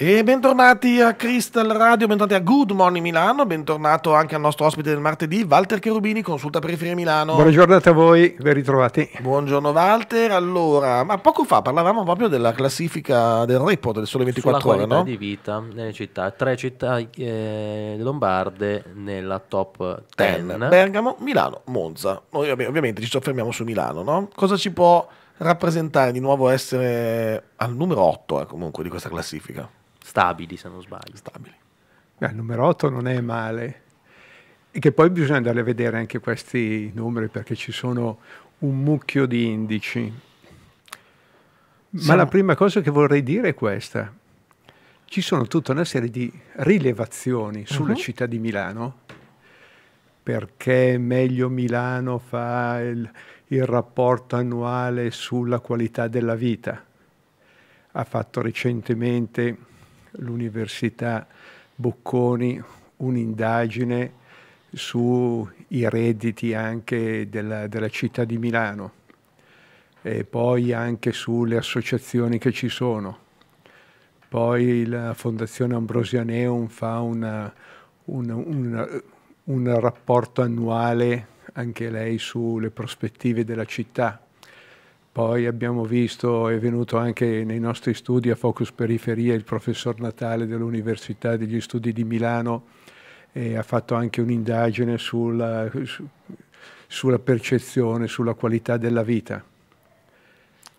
E bentornati a Crystal Radio, bentornati a Good Morning Milano, bentornato anche al nostro ospite del martedì, Walter Cherubini, consulta periferia Milano. Buongiorno a voi, ben ritrovati. Buongiorno Walter, allora, ma poco fa parlavamo proprio della classifica del report del Sole 24 Sulla Ore, no? di vita nelle città, tre città eh, lombarde nella top 10. Bergamo, Milano, Monza. Noi ovviamente ci soffermiamo su Milano, no? Cosa ci può rappresentare di nuovo essere al numero 8 eh, comunque di questa classifica? Stabili, se non sbaglio. Stabili. Beh, il numero 8 non è male. E che poi bisogna andare a vedere anche questi numeri perché ci sono un mucchio di indici. Ma Siamo... la prima cosa che vorrei dire è questa. Ci sono tutta una serie di rilevazioni sulla uh mhm. -huh. città di Milano perché meglio Milano fa il, il, rapporto annuale sulla qualità della vita. Ha fatto recentemente l'Università Bocconi un'indagine sui redditi anche della, della città di Milano e poi anche sulle associazioni che ci sono. Poi la Fondazione Ambrosianeum fa una, una, una, un rapporto annuale anche lei sulle prospettive della città poi abbiamo visto, è venuto anche nei nostri studi a Focus Periferia il professor Natale dell'Università degli Studi di Milano e ha fatto anche un'indagine sulla, su, sulla percezione, sulla qualità della vita.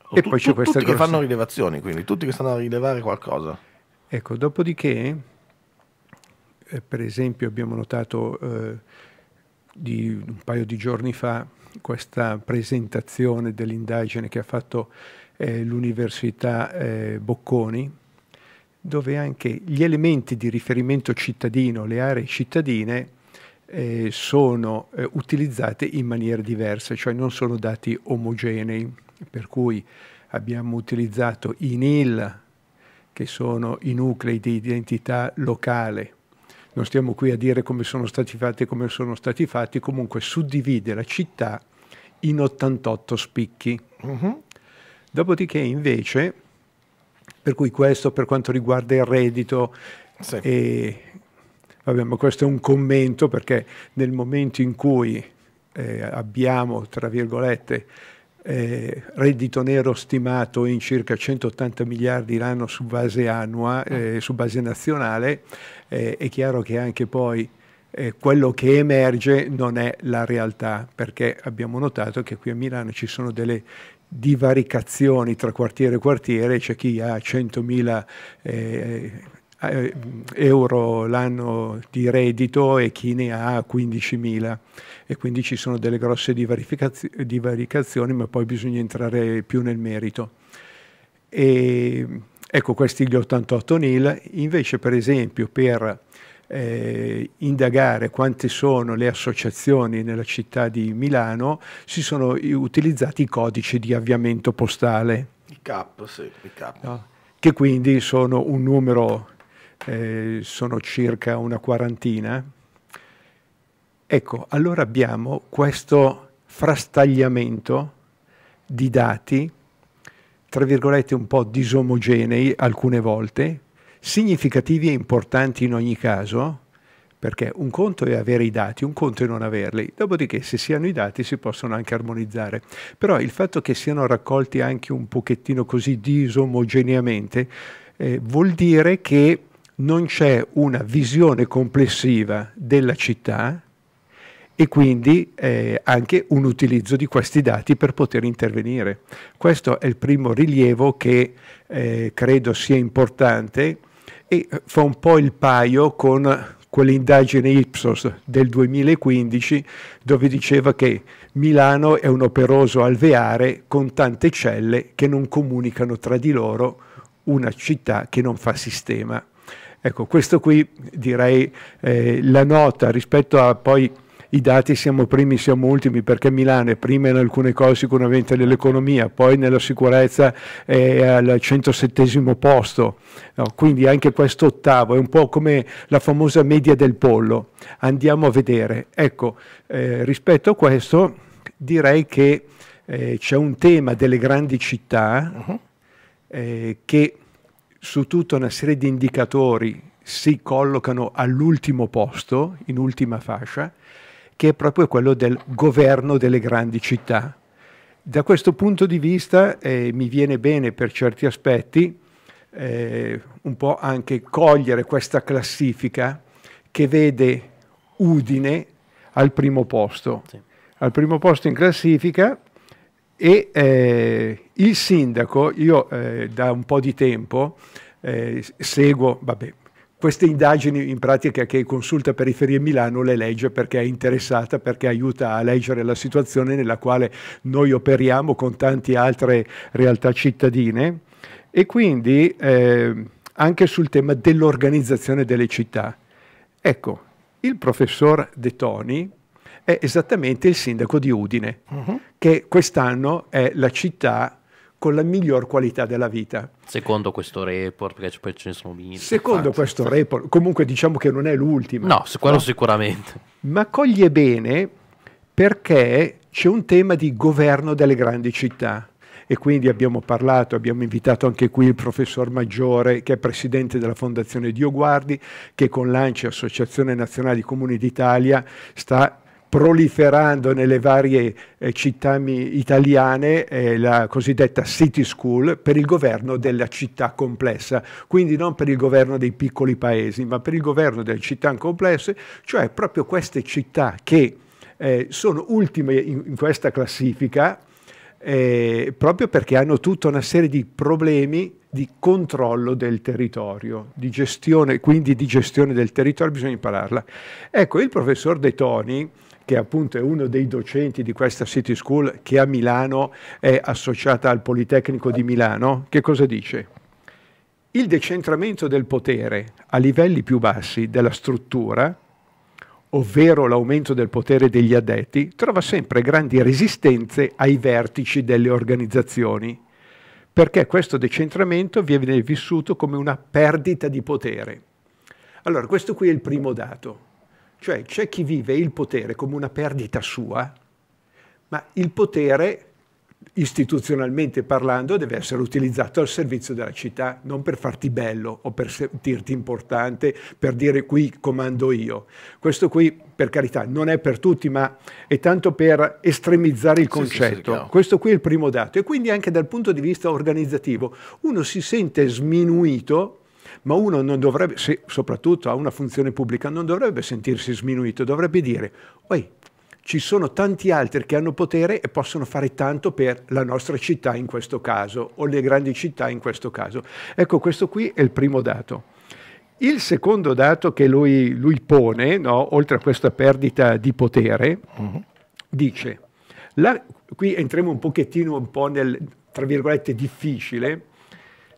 Oh, e tu, poi c'è tu, questa tutti grossa... che fanno rilevazioni, quindi tutti che stanno a rilevare qualcosa. Ecco, dopodiché, eh, per esempio, abbiamo notato eh, di un paio di giorni fa questa presentazione dell'indagine che ha fatto eh, l'Università eh, Bocconi, dove anche gli elementi di riferimento cittadino, le aree cittadine, eh, sono eh, utilizzate in maniera diversa, cioè non sono dati omogenei, per cui abbiamo utilizzato i NIL, che sono i nuclei di identità locale, non stiamo qui a dire come sono stati fatti e come sono stati fatti, comunque suddivide la città in 88 spicchi. Uh-huh. Dopodiché invece, per cui questo per quanto riguarda il reddito, sì. e, vabbè, ma questo è un commento perché nel momento in cui eh, abbiamo, tra virgolette, eh, reddito nero stimato in circa 180 miliardi l'anno su base annua, ah. eh, su base nazionale, eh, è chiaro che anche poi eh, quello che emerge non è la realtà, perché abbiamo notato che qui a Milano ci sono delle divaricazioni tra quartiere e quartiere, c'è chi ha 100.000 eh, euro l'anno di reddito e chi ne ha 15.000 e quindi ci sono delle grosse divaricazioni ma poi bisogna entrare più nel merito. E, ecco questi gli 88.000, invece per esempio per eh, indagare quante sono le associazioni nella città di Milano si sono utilizzati i codici di avviamento postale. I CAP, sì, i CAP. No? Che quindi sono un numero eh, sono circa una quarantina. Ecco, allora abbiamo questo frastagliamento di dati, tra virgolette un po' disomogenei alcune volte, significativi e importanti in ogni caso, perché un conto è avere i dati, un conto è non averli, dopodiché se siano i dati si possono anche armonizzare, però il fatto che siano raccolti anche un pochettino così disomogeneamente eh, vuol dire che non c'è una visione complessiva della città e quindi eh, anche un utilizzo di questi dati per poter intervenire. Questo è il primo rilievo che eh, credo sia importante e eh, fa un po' il paio con quell'indagine Ipsos del 2015 dove diceva che Milano è un operoso alveare con tante celle che non comunicano tra di loro, una città che non fa sistema. Ecco, questo qui direi eh, la nota rispetto a poi i dati siamo primi, siamo ultimi, perché Milano è prima in alcune cose sicuramente nell'economia, poi nella sicurezza è al 107 posto, no, quindi anche questo ottavo è un po' come la famosa media del pollo. Andiamo a vedere. Ecco, eh, rispetto a questo direi che eh, c'è un tema delle grandi città uh-huh. eh, che su tutta una serie di indicatori si collocano all'ultimo posto, in ultima fascia, che è proprio quello del governo delle grandi città. Da questo punto di vista eh, mi viene bene per certi aspetti eh, un po' anche cogliere questa classifica che vede Udine al primo posto. Sì. Al primo posto in classifica e eh, il sindaco, io eh, da un po' di tempo eh, seguo, vabbè, queste indagini in pratica che Consulta Periferie Milano le legge perché è interessata, perché aiuta a leggere la situazione nella quale noi operiamo con tante altre realtà cittadine e quindi eh, anche sul tema dell'organizzazione delle città. Ecco, il professor De Toni è esattamente il sindaco di Udine, uh mhm. -huh. che quest'anno è la città con la miglior qualità della vita. Secondo questo report, perché poi ce ne sono mille. Secondo infatti. questo report, comunque diciamo che non è l'ultimo. No, quello no? sicuramente. Ma coglie bene perché c'è un tema di governo delle grandi città e quindi abbiamo parlato, abbiamo invitato anche qui il professor Maggiore che è presidente della Fondazione Dio Guardi che con l'ANCI, Associazione Nazionale di Comuni d'Italia, sta proliferando nelle varie eh, città italiane eh, la cosiddetta City School per il governo della città complessa, quindi non per il governo dei piccoli paesi, ma per il governo delle città complesse, cioè proprio queste città che eh, sono ultime in, in questa classifica, eh, proprio perché hanno tutta una serie di problemi di controllo del territorio, di gestione, quindi di gestione del territorio bisogna impararla. Ecco, il professor De Toni che appunto è uno dei docenti di questa City School che a Milano è associata al Politecnico di Milano, che cosa dice? Il decentramento del potere a livelli più bassi della struttura, ovvero l'aumento del potere degli addetti, trova sempre grandi resistenze ai vertici delle organizzazioni, perché questo decentramento viene vissuto come una perdita di potere. Allora, questo qui è il primo dato. Cioè c'è chi vive il potere come una perdita sua, ma il potere istituzionalmente parlando deve essere utilizzato al servizio della città, non per farti bello o per sentirti importante, per dire qui comando io. Questo qui, per carità, non è per tutti, ma è tanto per estremizzare il concetto. Sì, sì, sì, Questo qui è il primo dato e quindi anche dal punto di vista organizzativo uno si sente sminuito ma uno non dovrebbe, se soprattutto ha una funzione pubblica, non dovrebbe sentirsi sminuito, dovrebbe dire, oi, ci sono tanti altri che hanno potere e possono fare tanto per la nostra città in questo caso, o le grandi città in questo caso. Ecco, questo qui è il primo dato. Il secondo dato che lui, lui pone, no, oltre a questa perdita di potere, uh mm-hmm. -huh. dice, la, qui entriamo un pochettino un po' nel, tra virgolette, difficile,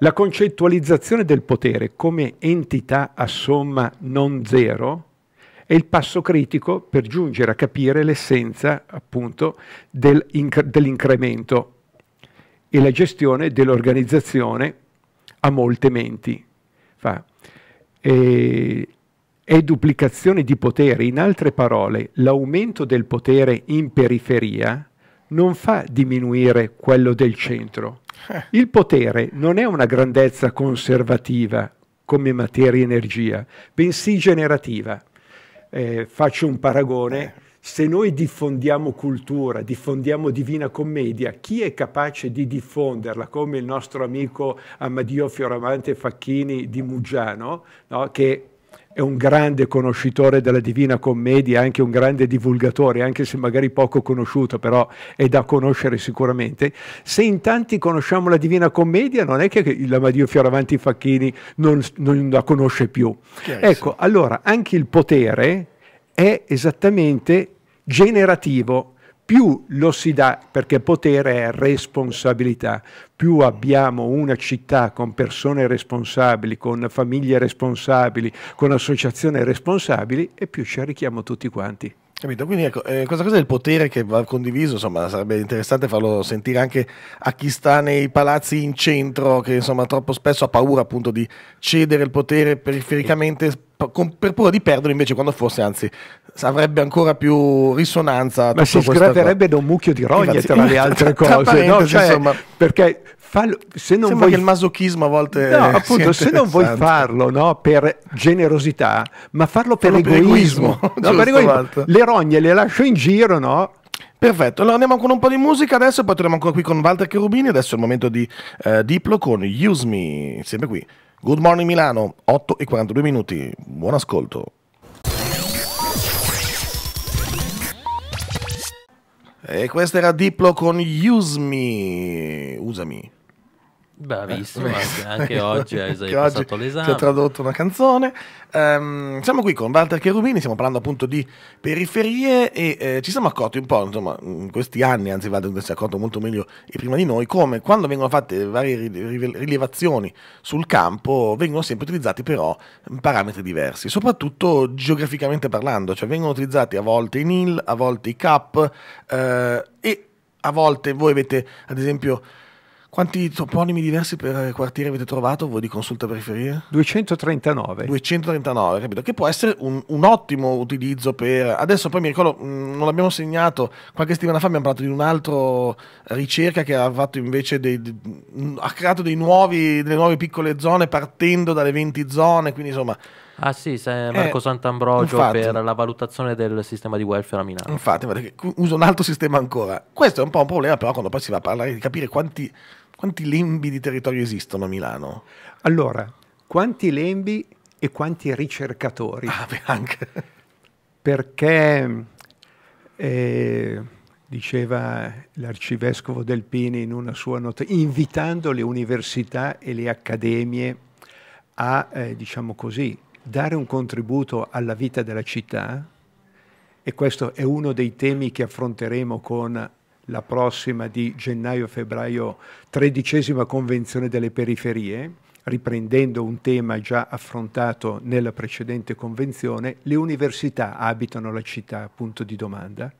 la concettualizzazione del potere come entità a somma non zero è il passo critico per giungere a capire l'essenza appunto dell'incremento e la gestione dell'organizzazione a molte menti. Fa. E, eh, è duplicazione di potere, in altre parole, l'aumento del potere in periferia non fa diminuire quello del centro. Eh. Il potere non è una grandezza conservativa come materia e energia, bensì generativa. Eh, faccio un paragone. Eh. Se noi diffondiamo cultura, diffondiamo divina commedia, chi è capace di diffonderla, come il nostro amico Amadio Fioramante Facchini di Muggiano, no? che è un grande conoscitore della Divina Commedia, anche un grande divulgatore, anche se magari poco conosciuto, però è da conoscere sicuramente. Se in tanti conosciamo la Divina Commedia, non è che l'Amadio Fioravanti Facchini non, non la conosce più. Ecco, allora, anche il potere è esattamente generativo più lo si dà, perché potere è responsabilità, più abbiamo una città con persone responsabili, con famiglie responsabili, con associazioni responsabili e più ci arricchiamo tutti quanti. Capito? Quindi ecco, eh, questa cosa del potere che va condiviso, insomma, sarebbe interessante farlo sentire anche a chi sta nei palazzi in centro, che insomma troppo spesso ha paura appunto di cedere il potere perifericamente per paura di perdere invece quando fosse anzi avrebbe ancora più risonanza ma si scraperebbe da un mucchio di rogne tra le altre tra, cose tra no? cioè, insomma, perché fallo, se non vuoi il masochismo a volte no, appunto, se non vuoi farlo no, per generosità ma farlo per farlo egoismo, per egoismo. no, per esatto. le rogne le lascio in giro no? Perfetto, allora andiamo con un po' di musica adesso e poi torniamo ancora qui con Walter Cherubini. Adesso è il momento di eh, Diplo con Use Me, sempre qui Good Morning Milano, 8 e 42 minuti, buon ascolto. E questo era Diplo con Use Me, usami. Bravissimo, anche, ecco, oggi hai passato oggi l'esame. Ci ha tradotto una canzone. Um, siamo qui con Walter Cherubini, stiamo parlando appunto di periferie e eh, ci siamo accorti un po', insomma, in questi anni, anzi Walter si è accorto molto meglio e prima di noi, come quando vengono fatte varie rilevazioni sul campo vengono sempre utilizzati però parametri diversi, soprattutto geograficamente parlando, cioè vengono utilizzati a volte i NIL, a volte i CAP eh, e a volte voi avete ad esempio quanti toponimi diversi per quartiere avete trovato voi di consulta periferia? 239. 239, capito? Che può essere un, un ottimo utilizzo per... Adesso poi mi ricordo, mh, mm, non l'abbiamo segnato, qualche settimana fa abbiamo parlato di un'altra ricerca che ha fatto invece dei, di, mm, ha creato nuovi, delle nuove piccole zone partendo dalle 20 zone, quindi insomma Ah sì, eh, Marco eh, Sant'Ambrogio infatti, per la valutazione del sistema di welfare a Milano. Infatti, perché uso un altro sistema ancora. Questo è un po' un problema però quando poi si va a parlare di capire quanti, quanti lembi di territorio esistono a Milano. Allora, quanti lembi e quanti ricercatori? Ah, beh, anche. Perché... Eh, diceva l'arcivescovo Delpini in una sua nota, invitando le università e le accademie a, eh, diciamo così, dare un contributo alla vita della città, e questo è uno dei temi che affronteremo con la prossima di gennaio-febbraio, tredicesima convenzione delle periferie, riprendendo un tema già affrontato nella precedente convenzione, le università abitano la città, punto di domanda,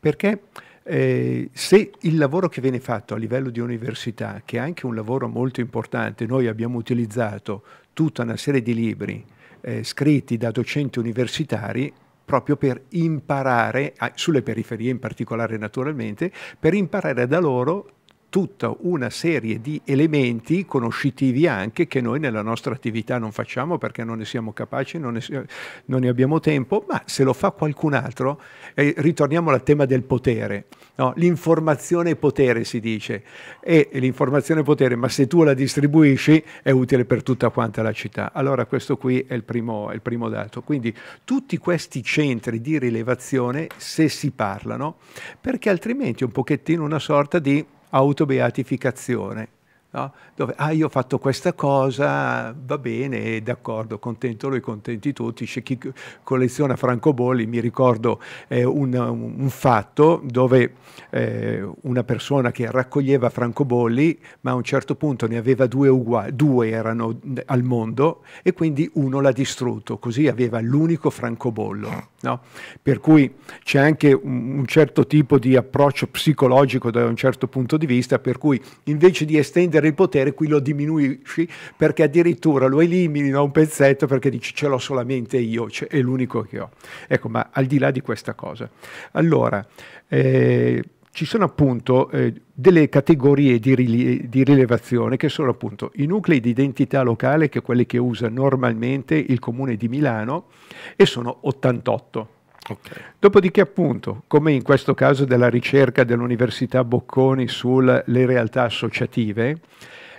perché eh, se il lavoro che viene fatto a livello di università, che è anche un lavoro molto importante, noi abbiamo utilizzato tutta una serie di libri eh, scritti da docenti universitari proprio per imparare, sulle periferie in particolare naturalmente, per imparare da loro tutta una serie di elementi conoscitivi anche che noi nella nostra attività non facciamo perché non ne siamo capaci, non ne, non ne abbiamo tempo, ma se lo fa qualcun altro, eh, ritorniamo al tema del potere, no? l'informazione e potere si dice, e l'informazione e potere, ma se tu la distribuisci è utile per tutta quanta la città. Allora questo qui è il primo, è il primo dato. Quindi tutti questi centri di rilevazione se si parlano, perché altrimenti è un pochettino una sorta di autobeatificazione No? Dove, ah, io ho fatto questa cosa, va bene, d'accordo, contento lui, contenti tutti. C'è chi colleziona francobolli, mi ricordo eh, un, un, fatto dove eh, una persona che raccoglieva francobolli, ma a un certo punto ne aveva due uguali, due erano al mondo e quindi uno l'ha distrutto, così aveva l'unico francobollo. No? Per cui c'è anche un, un certo tipo di approccio psicologico da un certo punto di vista, per cui invece di estendere il potere, qui lo diminuisci perché addirittura lo elimini da un pezzetto perché dici ce l'ho solamente io, cioè, è l'unico che ho. Ecco, ma al di là di questa cosa. Allora, eh, ci sono appunto eh, delle categorie di, rile di, rilevazione che sono appunto i nuclei di identità locale, che sono quelli che usa normalmente il comune di Milano, e sono 88. Okay. Dopodiché, appunto, come in questo caso della ricerca dell'Università Bocconi sulle realtà associative,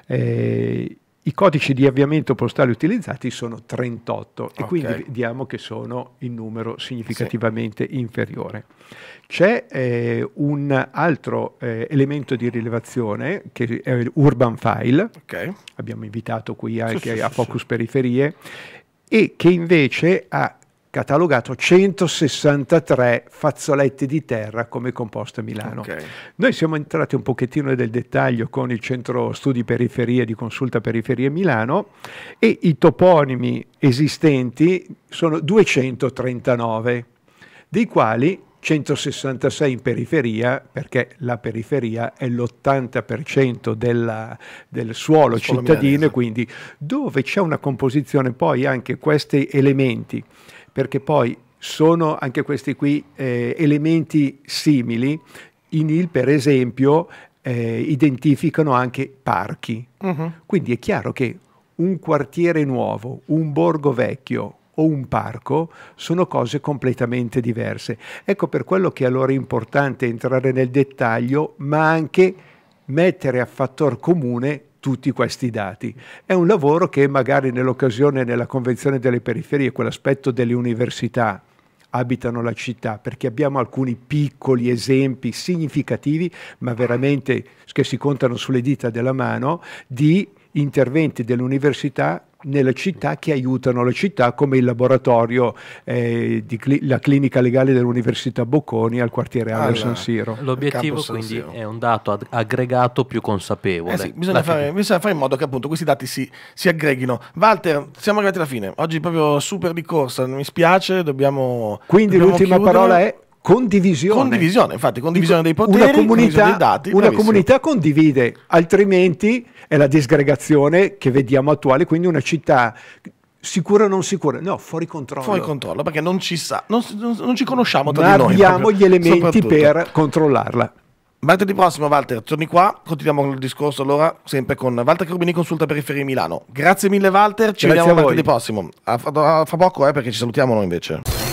eh, i codici di avviamento postale utilizzati sono 38 okay. e quindi vediamo che sono in numero significativamente sì. inferiore. C'è eh, un altro eh, elemento di rilevazione che è l'Urban File, okay. abbiamo invitato qui anche sì, sì, a Focus Periferie, e che invece ha catalogato 163 fazzoletti di terra come composta Milano. Okay. Noi siamo entrati un pochettino nel dettaglio con il Centro Studi Periferie di Consulta Periferie Milano e i toponimi esistenti sono 239, dei quali 166 in periferia, perché la periferia è l'80% del suolo, suolo cittadino, milanese. quindi dove c'è una composizione poi anche questi elementi perché poi sono anche questi qui eh, elementi simili. In il, per esempio, eh, identificano anche parchi. Uh mhm. -huh. Quindi è chiaro che un quartiere nuovo, un borgo vecchio o un parco sono cose completamente diverse. Ecco per quello che allora è importante entrare nel dettaglio, ma anche mettere a fattor comune tutti questi dati. È un lavoro che magari nell'occasione nella Convenzione delle periferie, quell'aspetto delle università abitano la città, perché abbiamo alcuni piccoli esempi significativi, ma veramente che si contano sulle dita della mano, di interventi dell'università nelle città che aiutano la città come il laboratorio eh, cli- la clinica legale dell'Università Bocconi al quartiere Ale San Siro. L'obiettivo San quindi Siro. è un dato ag- aggregato più consapevole. Eh sì, bisogna, fare, bisogna, fare, in modo che appunto questi dati si, si, aggreghino. Walter, siamo arrivati alla fine. Oggi proprio super di corsa, mi spiace, dobbiamo Quindi dobbiamo l'ultima chiudere. parola è Condivisione. Condivisione, infatti, condivisione dei poteri, una comunità, dei dati. Una comunità condivide, altrimenti è la disgregazione che vediamo attuale, quindi una città sicura o non sicura? No, fuori controllo. Fuori controllo, perché non ci sa, non, non, non ci conosciamo tra non di noi. Abbiamo gli elementi per controllarla. Martedì prossimo, Walter, torni qua. Continuiamo il discorso allora, sempre con Walter Crubini, consulta periferie Milano. Grazie mille, Walter. Ci Grazie vediamo martedì prossimo. A, a, fra poco, eh, perché ci salutiamo noi invece.